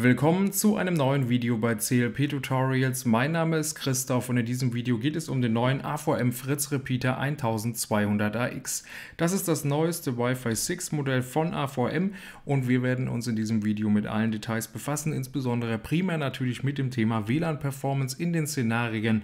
Willkommen zu einem neuen Video bei CLP Tutorials. Mein Name ist Christoph und in diesem Video geht es um den neuen AVM Fritz Repeater 1200AX. Das ist das neueste Wi-Fi 6 Modell von AVM und wir werden uns in diesem Video mit allen Details befassen, insbesondere primär natürlich mit dem Thema WLAN Performance in den Szenarien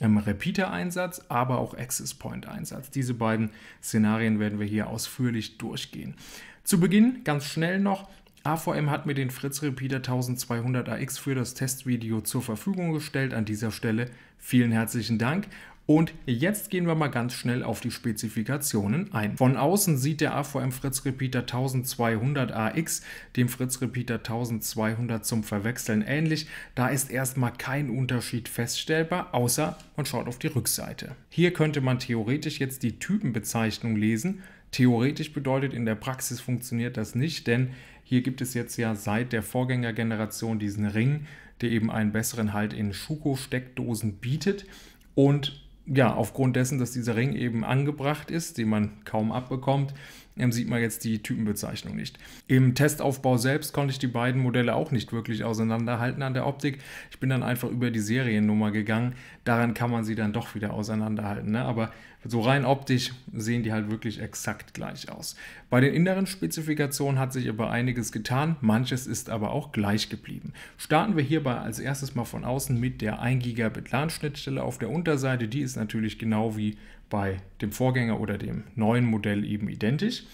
Repeater-Einsatz, aber auch Access Point-Einsatz. Diese beiden Szenarien werden wir hier ausführlich durchgehen. Zu Beginn ganz schnell noch AVM hat mir den Fritz Repeater 1200 AX für das Testvideo zur Verfügung gestellt. An dieser Stelle vielen herzlichen Dank. Und jetzt gehen wir mal ganz schnell auf die Spezifikationen ein. Von außen sieht der AVM Fritz Repeater 1200 AX dem Fritz Repeater 1200 zum Verwechseln ähnlich. Da ist erstmal kein Unterschied feststellbar, außer man schaut auf die Rückseite. Hier könnte man theoretisch jetzt die Typenbezeichnung lesen. Theoretisch bedeutet in der Praxis funktioniert das nicht, denn hier gibt es jetzt ja seit der Vorgängergeneration diesen Ring, der eben einen besseren Halt in Schuko-Steckdosen bietet. Und ja, aufgrund dessen, dass dieser Ring eben angebracht ist, den man kaum abbekommt, ähm, sieht man jetzt die Typenbezeichnung nicht. Im Testaufbau selbst konnte ich die beiden Modelle auch nicht wirklich auseinanderhalten an der Optik. Ich bin dann einfach über die Seriennummer gegangen. Daran kann man sie dann doch wieder auseinanderhalten. Ne? Aber so rein optisch sehen die halt wirklich exakt gleich aus. Bei den inneren Spezifikationen hat sich aber einiges getan, manches ist aber auch gleich geblieben. Starten wir hierbei als erstes mal von außen mit der 1 Gigabit LAN-Schnittstelle auf der Unterseite. Die ist natürlich genau wie bei dem Vorgänger oder dem neuen Modell eben identisch.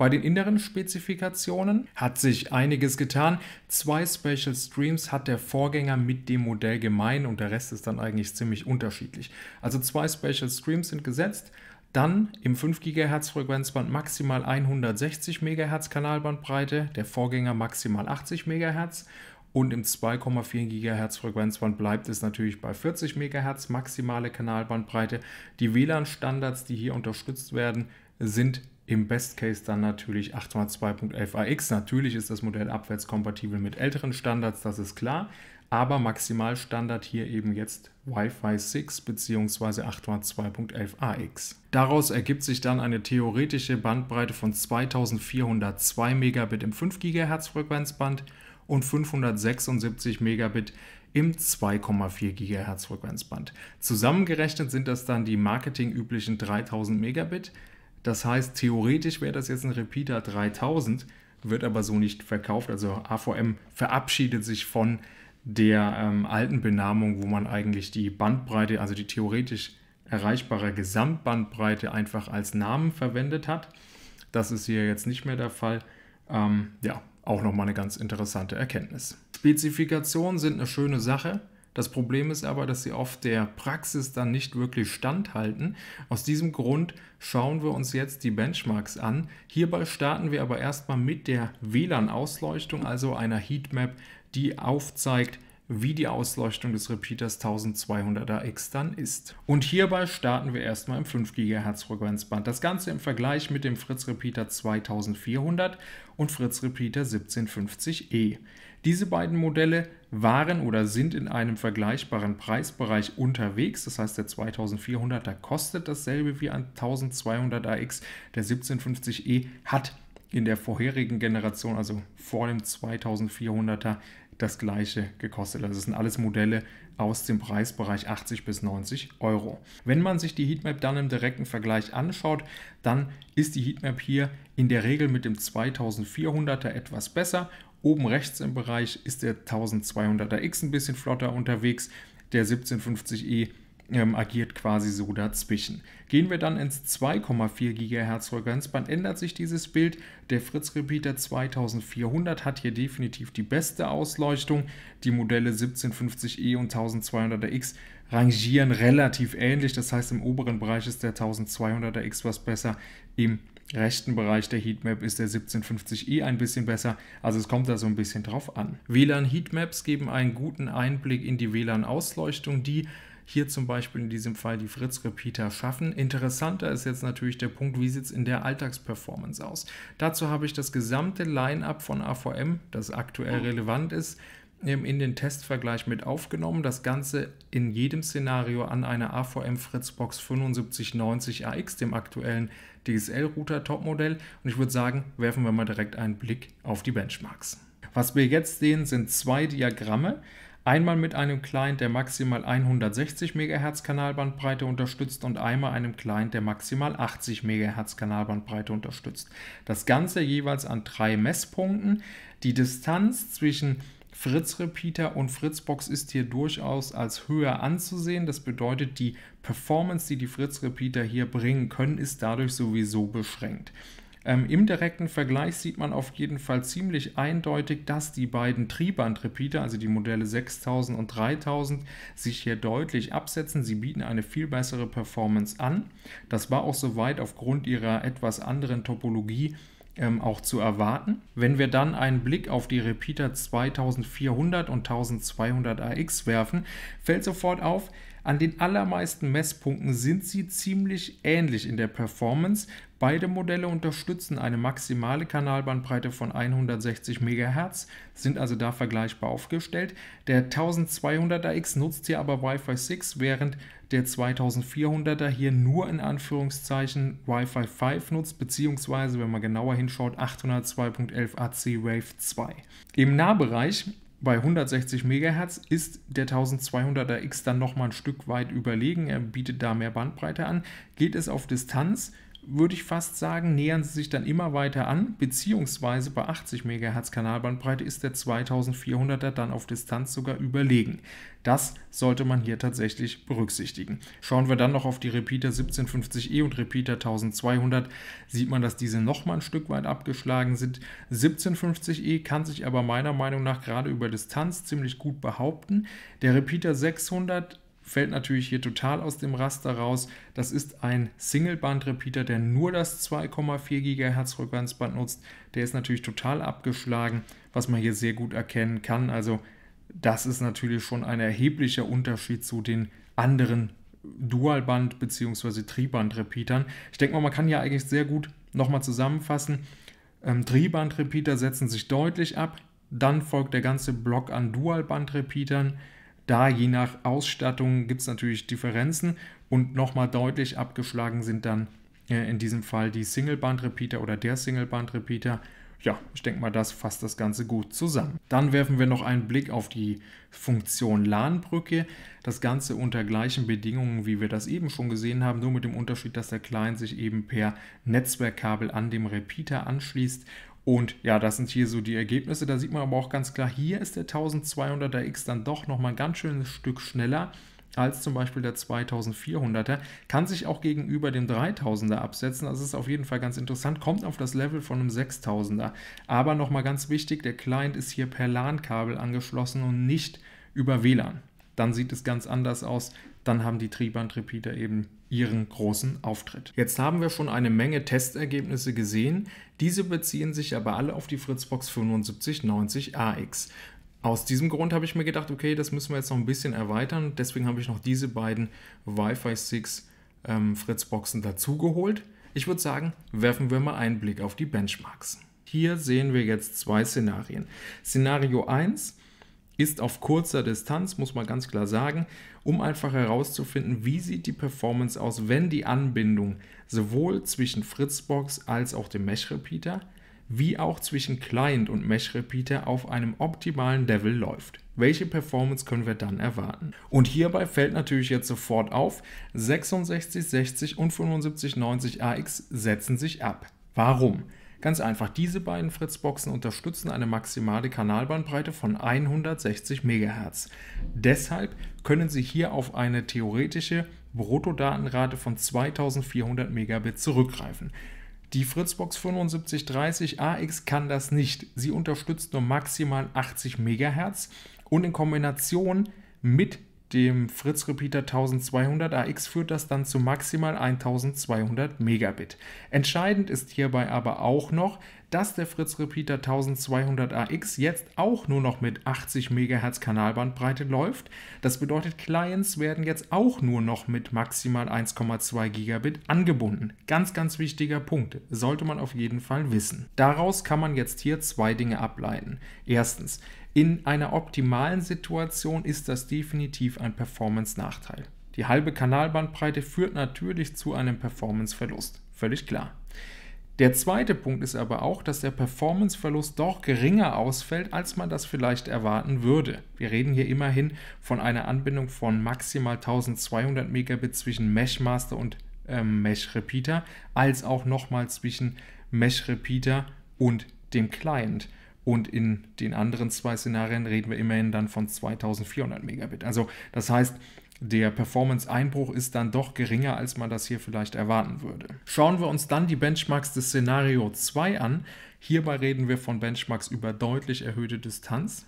Bei den inneren Spezifikationen hat sich einiges getan. Zwei Special Streams hat der Vorgänger mit dem Modell gemein und der Rest ist dann eigentlich ziemlich unterschiedlich. Also zwei Special Streams sind gesetzt. Dann im 5 GHz Frequenzband maximal 160 MHz Kanalbandbreite, der Vorgänger maximal 80 MHz und im 2,4 GHz Frequenzband bleibt es natürlich bei 40 MHz maximale Kanalbandbreite. Die WLAN-Standards, die hier unterstützt werden, sind im Best Case dann natürlich 802.11 AX. Natürlich ist das Modell abwärtskompatibel mit älteren Standards, das ist klar. Aber Maximalstandard hier eben jetzt Wi-Fi 6 bzw. 802.11 AX. Daraus ergibt sich dann eine theoretische Bandbreite von 2402 Megabit im 5 GHz Frequenzband und 576 Megabit im 2,4 GHz Frequenzband. Zusammengerechnet sind das dann die marketingüblichen 3000 Megabit. Das heißt, theoretisch wäre das jetzt ein Repeater 3000, wird aber so nicht verkauft. Also AVM verabschiedet sich von der ähm, alten Benamung, wo man eigentlich die Bandbreite, also die theoretisch erreichbare Gesamtbandbreite einfach als Namen verwendet hat. Das ist hier jetzt nicht mehr der Fall. Ähm, ja, auch nochmal eine ganz interessante Erkenntnis. Spezifikationen sind eine schöne Sache. Das Problem ist aber, dass sie oft der Praxis dann nicht wirklich standhalten. Aus diesem Grund schauen wir uns jetzt die Benchmarks an. Hierbei starten wir aber erstmal mit der WLAN-Ausleuchtung, also einer Heatmap, die aufzeigt, wie die Ausleuchtung des Repeaters 1200AX dann ist. Und hierbei starten wir erstmal im 5 GHz Frequenzband. Das Ganze im Vergleich mit dem Fritz Repeater 2400 und Fritz Repeater 1750E. Diese beiden Modelle waren oder sind in einem vergleichbaren Preisbereich unterwegs. Das heißt, der 2400er kostet dasselbe wie ein 1200AX. Der 1750E hat in der vorherigen Generation, also vor dem 2400er, das gleiche gekostet. Also es sind alles Modelle aus dem Preisbereich 80 bis 90 Euro. Wenn man sich die Heatmap dann im direkten Vergleich anschaut, dann ist die Heatmap hier in der Regel mit dem 2400er etwas besser. Oben rechts im Bereich ist der 1200er X ein bisschen flotter unterwegs. Der 1750E ähm, agiert quasi so dazwischen. Gehen wir dann ins 2,4 GHz Frequenzband, ändert sich dieses Bild. Der Fritz Repeater 2400 hat hier definitiv die beste Ausleuchtung. Die Modelle 1750E und 1200X rangieren relativ ähnlich. Das heißt, im oberen Bereich ist der 1200X was besser, im rechten Bereich der Heatmap ist der 1750i e ein bisschen besser, also es kommt da so ein bisschen drauf an. WLAN Heatmaps geben einen guten Einblick in die WLAN-Ausleuchtung, die hier zum Beispiel in diesem Fall die Fritz-Repeater schaffen. Interessanter ist jetzt natürlich der Punkt, wie sieht es in der Alltagsperformance aus. Dazu habe ich das gesamte Line-up von AVM, das aktuell oh. relevant ist, in den Testvergleich mit aufgenommen. Das Ganze in jedem Szenario an einer AVM Fritzbox 7590 AX, dem aktuellen DSL-Router Topmodell. Und ich würde sagen, werfen wir mal direkt einen Blick auf die Benchmarks. Was wir jetzt sehen, sind zwei Diagramme. Einmal mit einem Client, der maximal 160 MHz Kanalbandbreite unterstützt und einmal einem Client, der maximal 80 MHz Kanalbandbreite unterstützt. Das Ganze jeweils an drei Messpunkten. Die Distanz zwischen Fritz Repeater und Fritzbox ist hier durchaus als höher anzusehen. Das bedeutet, die Performance, die die Fritz Repeater hier bringen können, ist dadurch sowieso beschränkt. Ähm, Im direkten Vergleich sieht man auf jeden Fall ziemlich eindeutig, dass die beiden Triebandrepeater, also die Modelle 6000 und 3000, sich hier deutlich absetzen. Sie bieten eine viel bessere Performance an. Das war auch soweit aufgrund ihrer etwas anderen Topologie ähm, auch zu erwarten. Wenn wir dann einen Blick auf die Repeater 2400 und 1200 AX werfen, fällt sofort auf, an den allermeisten Messpunkten sind sie ziemlich ähnlich in der Performance, Beide Modelle unterstützen eine maximale Kanalbandbreite von 160 MHz, sind also da vergleichbar aufgestellt. Der 1200 x nutzt hier aber Wi-Fi 6, während der 2400er hier nur in Anführungszeichen Wi-Fi 5 nutzt, beziehungsweise, wenn man genauer hinschaut, 802.11 AC Wave 2. Im Nahbereich bei 160 MHz ist der 1200er X dann nochmal ein Stück weit überlegen. Er bietet da mehr Bandbreite an. Geht es auf Distanz, würde ich fast sagen, nähern sie sich dann immer weiter an, beziehungsweise bei 80 MHz Kanalbandbreite ist der 2400er dann auf Distanz sogar überlegen. Das sollte man hier tatsächlich berücksichtigen. Schauen wir dann noch auf die Repeater 1750E und Repeater 1200, sieht man, dass diese nochmal ein Stück weit abgeschlagen sind. 1750E kann sich aber meiner Meinung nach gerade über Distanz ziemlich gut behaupten. Der Repeater 600 fällt natürlich hier total aus dem Raster raus. Das ist ein Single-Band-Repeater, der nur das 2,4 GHz Rückwärtsband nutzt. Der ist natürlich total abgeschlagen, was man hier sehr gut erkennen kann. Also das ist natürlich schon ein erheblicher Unterschied zu den anderen Dualband- bzw. Triband-Repeatern. Ich denke mal, man kann ja eigentlich sehr gut nochmal zusammenfassen. Ähm, Triband-Repeater setzen sich deutlich ab, dann folgt der ganze Block an Dualband-Repeatern. Da je nach Ausstattung gibt es natürlich Differenzen und nochmal deutlich abgeschlagen sind dann äh, in diesem Fall die Single-Band-Repeater oder der Single-Band-Repeater. Ja, ich denke mal, das fasst das Ganze gut zusammen. Dann werfen wir noch einen Blick auf die Funktion LAN-Brücke. Das Ganze unter gleichen Bedingungen, wie wir das eben schon gesehen haben, nur mit dem Unterschied, dass der Client sich eben per Netzwerkkabel an dem Repeater anschließt und ja, das sind hier so die Ergebnisse. Da sieht man aber auch ganz klar, hier ist der 1200er X dann doch nochmal ein ganz schönes Stück schneller als zum Beispiel der 2400er, kann sich auch gegenüber dem 3000er absetzen. Das ist auf jeden Fall ganz interessant, kommt auf das Level von einem 6000er. Aber nochmal ganz wichtig, der Client ist hier per LAN-Kabel angeschlossen und nicht über WLAN. Dann sieht es ganz anders aus dann haben die Triebhandrepeater eben ihren großen Auftritt. Jetzt haben wir schon eine Menge Testergebnisse gesehen, diese beziehen sich aber alle auf die Fritzbox 7590 AX. Aus diesem Grund habe ich mir gedacht, okay, das müssen wir jetzt noch ein bisschen erweitern, deswegen habe ich noch diese beiden Wi-Fi 6 ähm, Fritzboxen dazugeholt. Ich würde sagen, werfen wir mal einen Blick auf die Benchmarks. Hier sehen wir jetzt zwei Szenarien. Szenario 1, ist auf kurzer Distanz, muss man ganz klar sagen, um einfach herauszufinden, wie sieht die Performance aus, wenn die Anbindung sowohl zwischen Fritzbox als auch dem Mesh-Repeater wie auch zwischen Client und Mesh-Repeater auf einem optimalen Level läuft. Welche Performance können wir dann erwarten? Und hierbei fällt natürlich jetzt sofort auf, 6660 und 7590 AX setzen sich ab. Warum? Ganz einfach, diese beiden Fritzboxen unterstützen eine maximale Kanalbandbreite von 160 MHz. Deshalb können Sie hier auf eine theoretische Bruttodatenrate von 2400 Megabit zurückgreifen. Die Fritzbox 7530 AX kann das nicht. Sie unterstützt nur maximal 80 MHz und in Kombination mit dem Fritz Repeater 1200 AX führt das dann zu maximal 1200 Megabit. Entscheidend ist hierbei aber auch noch, dass der Fritz Repeater 1200 AX jetzt auch nur noch mit 80 MHz Kanalbandbreite läuft. Das bedeutet, Clients werden jetzt auch nur noch mit maximal 1,2 Gigabit angebunden. Ganz, ganz wichtiger Punkt, sollte man auf jeden Fall wissen. Daraus kann man jetzt hier zwei Dinge ableiten. Erstens, in einer optimalen Situation ist das definitiv ein Performance-Nachteil. Die halbe Kanalbandbreite führt natürlich zu einem Performance-Verlust. Völlig klar. Der zweite Punkt ist aber auch, dass der Performanceverlust doch geringer ausfällt, als man das vielleicht erwarten würde. Wir reden hier immerhin von einer Anbindung von maximal 1200 Megabit zwischen Meshmaster und ähm, Mesh Repeater, als auch nochmal zwischen Mesh Repeater und dem Client. Und in den anderen zwei Szenarien reden wir immerhin dann von 2400 Megabit. Also das heißt, der Performance-Einbruch ist dann doch geringer, als man das hier vielleicht erwarten würde. Schauen wir uns dann die Benchmarks des Szenario 2 an. Hierbei reden wir von Benchmarks über deutlich erhöhte Distanz.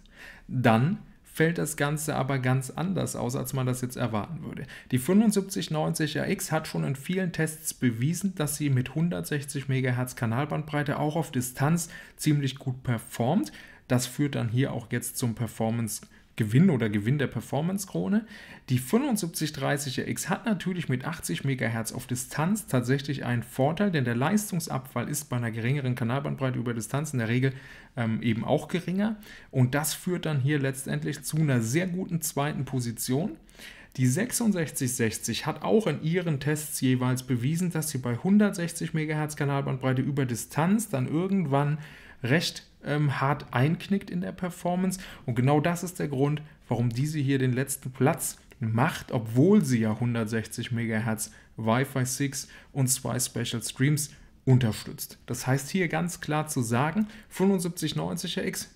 Dann fällt das Ganze aber ganz anders aus, als man das jetzt erwarten würde. Die 7590 RX hat schon in vielen Tests bewiesen, dass sie mit 160 MHz Kanalbandbreite auch auf Distanz ziemlich gut performt. Das führt dann hier auch jetzt zum Performance- Gewinn oder Gewinn der Performance-Krone. Die 7530X hat natürlich mit 80 MHz auf Distanz tatsächlich einen Vorteil, denn der Leistungsabfall ist bei einer geringeren Kanalbandbreite über Distanz in der Regel ähm, eben auch geringer. Und das führt dann hier letztendlich zu einer sehr guten zweiten Position. Die 6660 hat auch in ihren Tests jeweils bewiesen, dass sie bei 160 MHz Kanalbandbreite über Distanz dann irgendwann recht ähm, hart einknickt in der Performance. Und genau das ist der Grund, warum diese hier den letzten Platz macht, obwohl sie ja 160 MHz Wi-Fi 6 und zwei Special Streams unterstützt. Das heißt hier ganz klar zu sagen, 7590RX,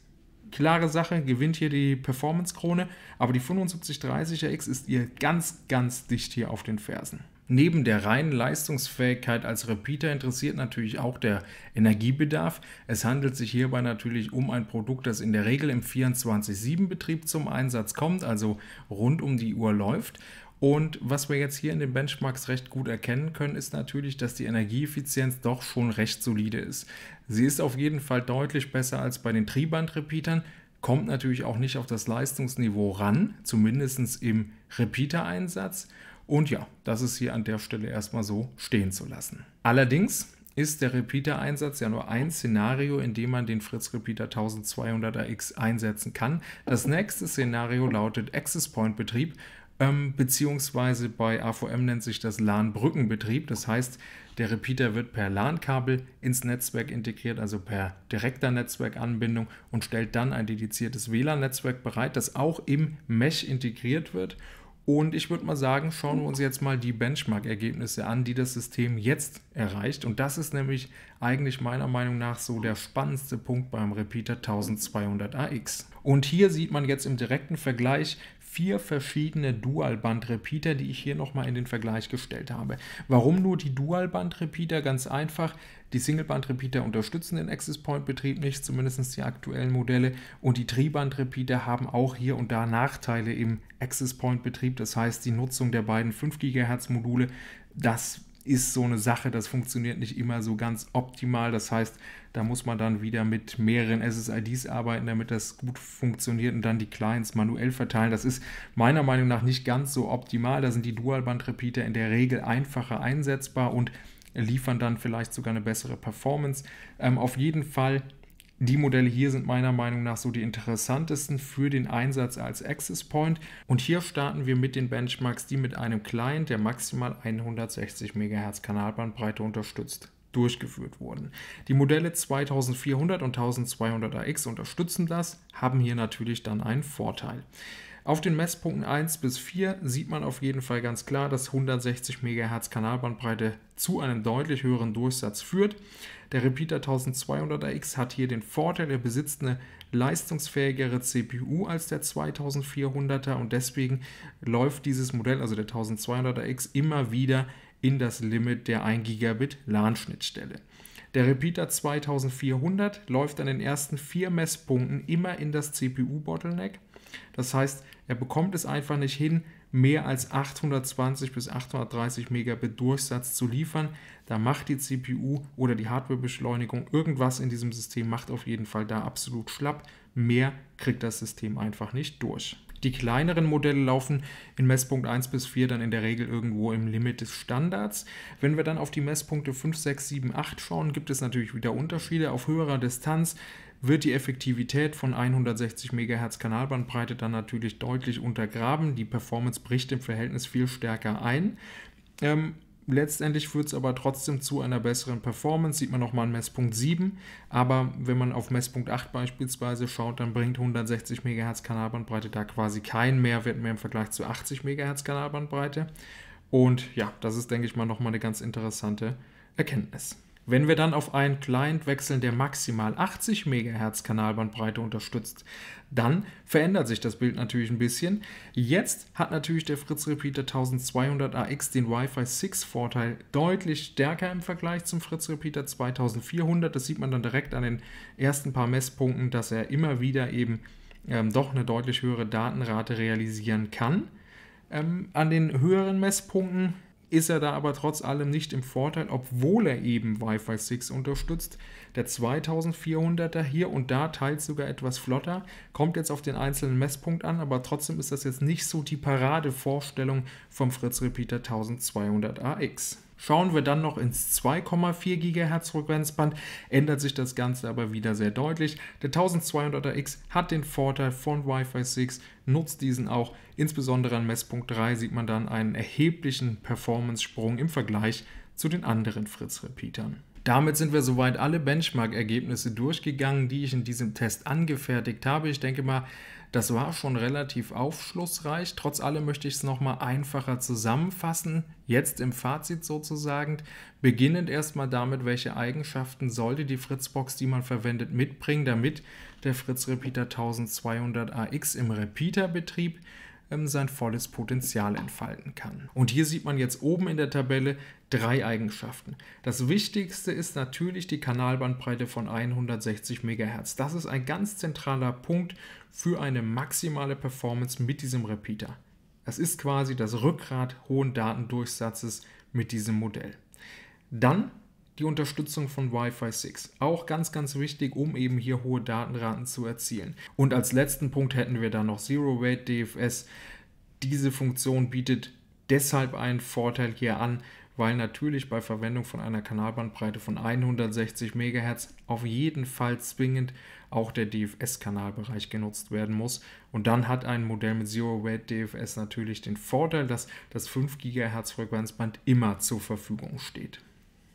klare Sache, gewinnt hier die Performance-Krone, aber die 7530RX ist ihr ganz, ganz dicht hier auf den Fersen. Neben der reinen Leistungsfähigkeit als Repeater interessiert natürlich auch der Energiebedarf. Es handelt sich hierbei natürlich um ein Produkt, das in der Regel im 24-7-Betrieb zum Einsatz kommt, also rund um die Uhr läuft. Und was wir jetzt hier in den Benchmarks recht gut erkennen können, ist natürlich, dass die Energieeffizienz doch schon recht solide ist. Sie ist auf jeden Fall deutlich besser als bei den Triebandrepeatern, kommt natürlich auch nicht auf das Leistungsniveau ran, zumindest im Repeater-Einsatz. Und ja, das ist hier an der Stelle erstmal so stehen zu lassen. Allerdings ist der Repeater-Einsatz ja nur ein Szenario, in dem man den Fritz-Repeater 1200AX einsetzen kann. Das nächste Szenario lautet Access Point-Betrieb, ähm, beziehungsweise bei AVM nennt sich das LAN-Brückenbetrieb. Das heißt, der Repeater wird per LAN-Kabel ins Netzwerk integriert, also per direkter Netzwerkanbindung und stellt dann ein dediziertes WLAN-Netzwerk bereit, das auch im Mesh integriert wird und ich würde mal sagen, schauen wir uns jetzt mal die Benchmark-Ergebnisse an, die das System jetzt erreicht. Und das ist nämlich eigentlich meiner Meinung nach so der spannendste Punkt beim Repeater 1200AX. Und hier sieht man jetzt im direkten Vergleich, vier verschiedene Dualband-Repeater, die ich hier nochmal in den Vergleich gestellt habe. Warum nur die Dualband-Repeater? Ganz einfach, die Singleband-Repeater unterstützen den Access-Point-Betrieb nicht, zumindest die aktuellen Modelle. Und die Triband-Repeater haben auch hier und da Nachteile im Access-Point-Betrieb. Das heißt, die Nutzung der beiden 5 GHz-Module, das ist so eine Sache, das funktioniert nicht immer so ganz optimal. Das heißt, da muss man dann wieder mit mehreren SSIDs arbeiten, damit das gut funktioniert und dann die Clients manuell verteilen. Das ist meiner Meinung nach nicht ganz so optimal. Da sind die Dualband-Repeater in der Regel einfacher einsetzbar und liefern dann vielleicht sogar eine bessere Performance. Ähm, auf jeden Fall die Modelle hier sind meiner Meinung nach so die interessantesten für den Einsatz als Access Point. Und hier starten wir mit den Benchmarks, die mit einem Client, der maximal 160 MHz Kanalbandbreite unterstützt, durchgeführt wurden. Die Modelle 2400 und 1200 AX unterstützen das, haben hier natürlich dann einen Vorteil. Auf den Messpunkten 1 bis 4 sieht man auf jeden Fall ganz klar, dass 160 MHz Kanalbandbreite zu einem deutlich höheren Durchsatz führt. Der Repeater 1200AX hat hier den Vorteil, er besitzt eine leistungsfähigere CPU als der 2400er und deswegen läuft dieses Modell, also der 1200AX, immer wieder in das Limit der 1 Gigabit LAN-Schnittstelle. Der Repeater 2400 läuft an den ersten vier Messpunkten immer in das CPU-Bottleneck. Das heißt, er bekommt es einfach nicht hin, mehr als 820 bis 830 Megabit Durchsatz zu liefern. Da macht die CPU oder die Hardwarebeschleunigung irgendwas in diesem System, macht auf jeden Fall da absolut schlapp. Mehr kriegt das System einfach nicht durch. Die kleineren Modelle laufen in Messpunkt 1 bis 4 dann in der Regel irgendwo im Limit des Standards. Wenn wir dann auf die Messpunkte 5, 6, 7, 8 schauen, gibt es natürlich wieder Unterschiede. Auf höherer Distanz wird die Effektivität von 160 MHz Kanalbandbreite dann natürlich deutlich untergraben. Die Performance bricht im Verhältnis viel stärker ein. Ähm, letztendlich führt es aber trotzdem zu einer besseren Performance, sieht man nochmal an Messpunkt 7. Aber wenn man auf Messpunkt 8 beispielsweise schaut, dann bringt 160 MHz Kanalbandbreite da quasi keinen Mehrwert mehr im Vergleich zu 80 MHz Kanalbandbreite. Und ja, das ist, denke ich mal, nochmal eine ganz interessante Erkenntnis. Wenn wir dann auf einen Client wechseln, der maximal 80 MHz Kanalbandbreite unterstützt, dann verändert sich das Bild natürlich ein bisschen. Jetzt hat natürlich der Fritz Repeater 1200AX den Wi-Fi 6 Vorteil deutlich stärker im Vergleich zum Fritz Repeater 2400. Das sieht man dann direkt an den ersten paar Messpunkten, dass er immer wieder eben ähm, doch eine deutlich höhere Datenrate realisieren kann. Ähm, an den höheren Messpunkten ist er da aber trotz allem nicht im Vorteil, obwohl er eben Wi-Fi 6 unterstützt. Der 2400er hier und da teilt sogar etwas flotter, kommt jetzt auf den einzelnen Messpunkt an, aber trotzdem ist das jetzt nicht so die Paradevorstellung vom Fritz Repeater 1200AX. Schauen wir dann noch ins 2,4 GHz Frequenzband, ändert sich das Ganze aber wieder sehr deutlich. Der 1200X hat den Vorteil von Wi-Fi 6, nutzt diesen auch. Insbesondere an Messpunkt 3 sieht man dann einen erheblichen Performance-Sprung im Vergleich zu den anderen Fritz-Repeatern. Damit sind wir soweit alle Benchmark-Ergebnisse durchgegangen, die ich in diesem Test angefertigt habe. Ich denke mal, das war schon relativ aufschlussreich. Trotz allem möchte ich es nochmal einfacher zusammenfassen. Jetzt im Fazit sozusagen. Beginnend erstmal damit, welche Eigenschaften sollte die Fritzbox, die man verwendet, mitbringen, damit der Fritz Repeater 1200AX im Repeaterbetrieb ähm, sein volles Potenzial entfalten kann. Und hier sieht man jetzt oben in der Tabelle drei Eigenschaften. Das wichtigste ist natürlich die Kanalbandbreite von 160 MHz. Das ist ein ganz zentraler Punkt für eine maximale Performance mit diesem Repeater. Das ist quasi das Rückgrat hohen Datendurchsatzes mit diesem Modell. Dann die Unterstützung von Wi-Fi 6. Auch ganz, ganz wichtig, um eben hier hohe Datenraten zu erzielen. Und als letzten Punkt hätten wir dann noch zero Weight DFS. Diese Funktion bietet deshalb einen Vorteil hier an, weil natürlich bei Verwendung von einer Kanalbandbreite von 160 MHz auf jeden Fall zwingend auch der DFS-Kanalbereich genutzt werden muss. Und dann hat ein Modell mit zero Weight DFS natürlich den Vorteil, dass das 5 GHz Frequenzband immer zur Verfügung steht.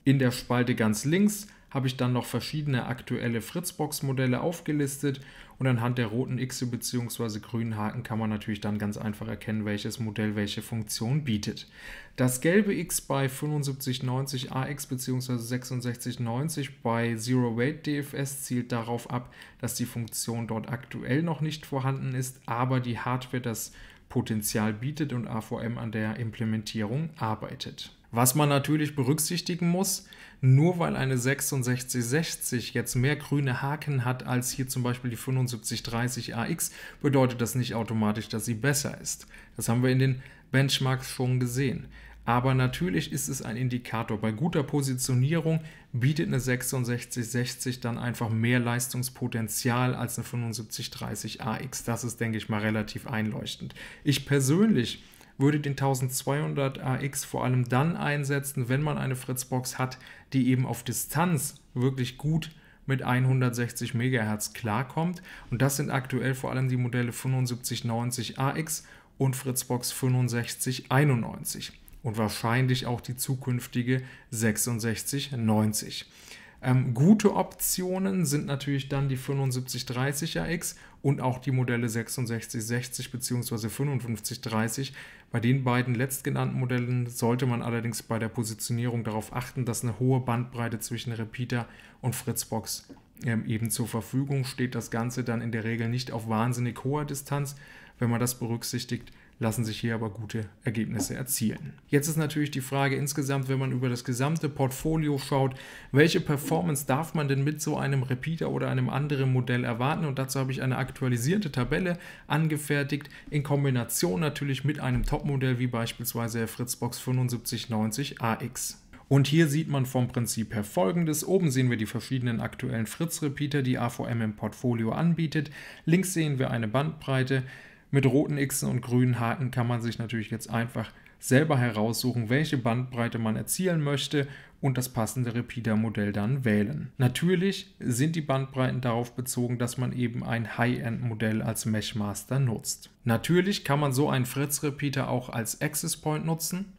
In der Spalte ganz links habe ich dann noch verschiedene aktuelle Fritzbox-Modelle aufgelistet und anhand der roten X bzw. grünen Haken kann man natürlich dann ganz einfach erkennen, welches Modell welche Funktion bietet. Das gelbe X bei 7590 AX bzw. 6690 bei Zero Weight DFS zielt darauf ab, dass die Funktion dort aktuell noch nicht vorhanden ist, aber die Hardware das Potenzial bietet und AVM an der Implementierung arbeitet. Was man natürlich berücksichtigen muss, nur weil eine 6660 jetzt mehr grüne Haken hat als hier zum Beispiel die 7530 AX, bedeutet das nicht automatisch, dass sie besser ist. Das haben wir in den Benchmarks schon gesehen. Aber natürlich ist es ein Indikator. Bei guter Positionierung bietet eine 6660 dann einfach mehr Leistungspotenzial als eine 7530 AX. Das ist, denke ich mal, relativ einleuchtend. Ich persönlich würde den 1200 AX vor allem dann einsetzen, wenn man eine Fritzbox hat, die eben auf Distanz wirklich gut mit 160 MHz klarkommt. Und das sind aktuell vor allem die Modelle 7590 AX und Fritzbox 6591 und wahrscheinlich auch die zukünftige 6690. Ähm, gute Optionen sind natürlich dann die 7530RX und auch die Modelle 6660 bzw. 5530. Bei den beiden letztgenannten Modellen sollte man allerdings bei der Positionierung darauf achten, dass eine hohe Bandbreite zwischen Repeater und Fritzbox ähm, eben zur Verfügung steht. Das Ganze dann in der Regel nicht auf wahnsinnig hoher Distanz. Wenn man das berücksichtigt, lassen sich hier aber gute Ergebnisse erzielen. Jetzt ist natürlich die Frage insgesamt, wenn man über das gesamte Portfolio schaut, welche Performance darf man denn mit so einem Repeater oder einem anderen Modell erwarten? Und dazu habe ich eine aktualisierte Tabelle angefertigt, in Kombination natürlich mit einem Topmodell wie beispielsweise der Fritzbox 7590 AX. Und hier sieht man vom Prinzip her folgendes. Oben sehen wir die verschiedenen aktuellen Fritz-Repeater, die AVM im Portfolio anbietet. Links sehen wir eine Bandbreite mit roten Xen und grünen Haken kann man sich natürlich jetzt einfach selber heraussuchen, welche Bandbreite man erzielen möchte und das passende Repeater-Modell dann wählen. Natürlich sind die Bandbreiten darauf bezogen, dass man eben ein High-End-Modell als Meshmaster nutzt. Natürlich kann man so einen Fritz-Repeater auch als Access Point nutzen.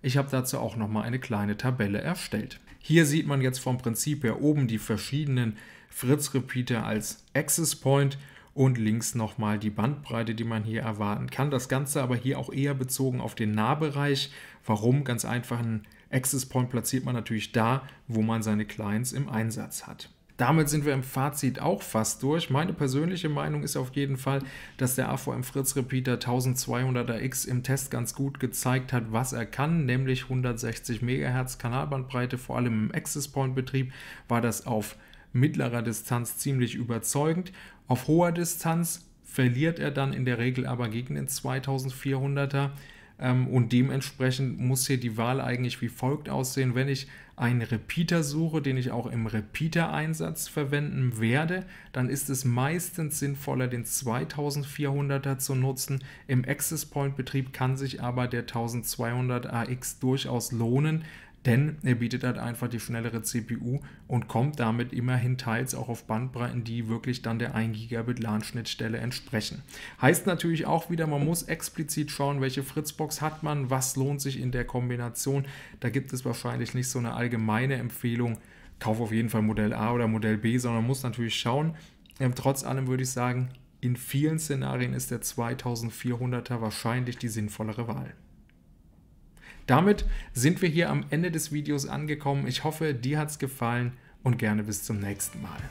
Ich habe dazu auch nochmal eine kleine Tabelle erstellt. Hier sieht man jetzt vom Prinzip her oben die verschiedenen Fritz-Repeater als Access Point und links nochmal die Bandbreite, die man hier erwarten kann. Das Ganze aber hier auch eher bezogen auf den Nahbereich. Warum? Ganz einfach, einen Access Point platziert man natürlich da, wo man seine Clients im Einsatz hat. Damit sind wir im Fazit auch fast durch. Meine persönliche Meinung ist auf jeden Fall, dass der AVM Fritz Repeater 1200AX im Test ganz gut gezeigt hat, was er kann, nämlich 160 MHz Kanalbandbreite, vor allem im Access Point Betrieb war das auf mittlerer Distanz ziemlich überzeugend auf hoher Distanz verliert er dann in der Regel aber gegen den 2400er ähm, und dementsprechend muss hier die Wahl eigentlich wie folgt aussehen. Wenn ich einen Repeater suche, den ich auch im Repeater-Einsatz verwenden werde, dann ist es meistens sinnvoller, den 2400er zu nutzen. Im Access Point-Betrieb kann sich aber der 1200 AX durchaus lohnen, denn er bietet halt einfach die schnellere CPU und kommt damit immerhin teils auch auf Bandbreiten, die wirklich dann der 1 Gigabit LAN-Schnittstelle entsprechen. Heißt natürlich auch wieder, man muss explizit schauen, welche Fritzbox hat man, was lohnt sich in der Kombination. Da gibt es wahrscheinlich nicht so eine allgemeine Empfehlung, kauf auf jeden Fall Modell A oder Modell B, sondern man muss natürlich schauen. Ähm, trotz allem würde ich sagen, in vielen Szenarien ist der 2400er wahrscheinlich die sinnvollere Wahl. Damit sind wir hier am Ende des Videos angekommen. Ich hoffe, dir hat es gefallen und gerne bis zum nächsten Mal.